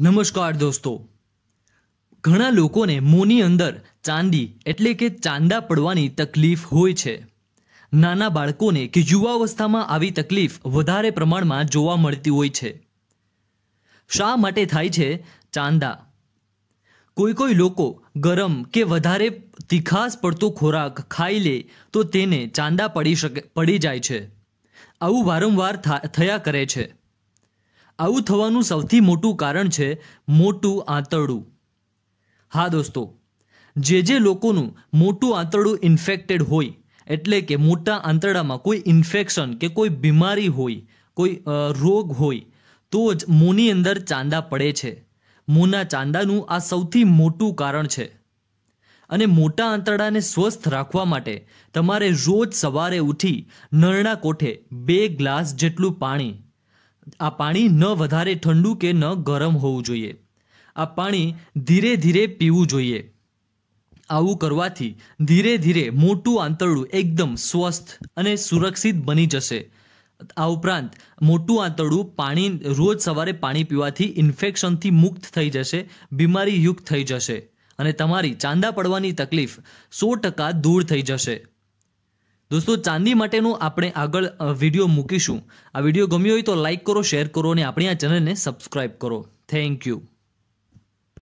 નમસ્કાર દોસ્તો ઘણા લોકોને મોંની અંદર ચાંદી એટલે કે ચાંદા પડવાની તકલીફ હોય છે નાના બાળકોને કે યુવાવસ્થામાં આવી તકલીફ વધારે પ્રમાણમાં જોવા મળતી હોય છે શા માટે થાય છે ચાંદા કોઈ કોઈ લોકો ગરમ કે વધારે તીખાસ પડતો ખોરાક ખાઈ લે તો તેને ચાંદા પડી શકે પડી જાય છે આવું વારંવાર થયા કરે છે આવું થવાનું સૌથી મોટું કારણ છે મોટું આંતરડું હા દોસ્તો જે જે લોકોનું મોટું આંતરડું ઇન્ફેક્ટેડ હોય એટલે કે મોટા આંતરડામાં કોઈ ઇન્ફેક્શન કે કોઈ બીમારી હોય કોઈ રોગ હોય તો જ મોંની અંદર ચાંદા પડે છે મોંના ચાંદાનું આ સૌથી મોટું કારણ છે અને મોટા આંતરડાને સ્વસ્થ રાખવા માટે તમારે રોજ સવારે ઉઠી નરણા કોઠે બે ગ્લાસ જેટલું પાણી આ પાણી ન વધારે ઠંડુ કે ન ગરમ હોવું જોઈએ આ પાણી ધીરે ધીરે પીવું જોઈએ આવું કરવાથી ધીરે ધીરે મોટું આંતરડું એકદમ સ્વસ્થ અને સુરક્ષિત બની જશે આ ઉપરાંત મોટું આંતરડું પાણી રોજ સવારે પાણી પીવાથી ઇન્ફેક્શનથી મુક્ત થઈ જશે બીમારીયુક્ત થઈ જશે અને તમારી ચાંદા પડવાની તકલીફ સો ટકા દૂર થઈ જશે દોસ્તો ચાંદી માટેનું આપણે આગળ વિડીયો મૂકીશું આ વિડીયો ગમ્યો હોય તો લાઇક કરો શેર કરો અને આપણી આ ચેનલને સબસ્ક્રાઈબ કરો થેન્ક યુ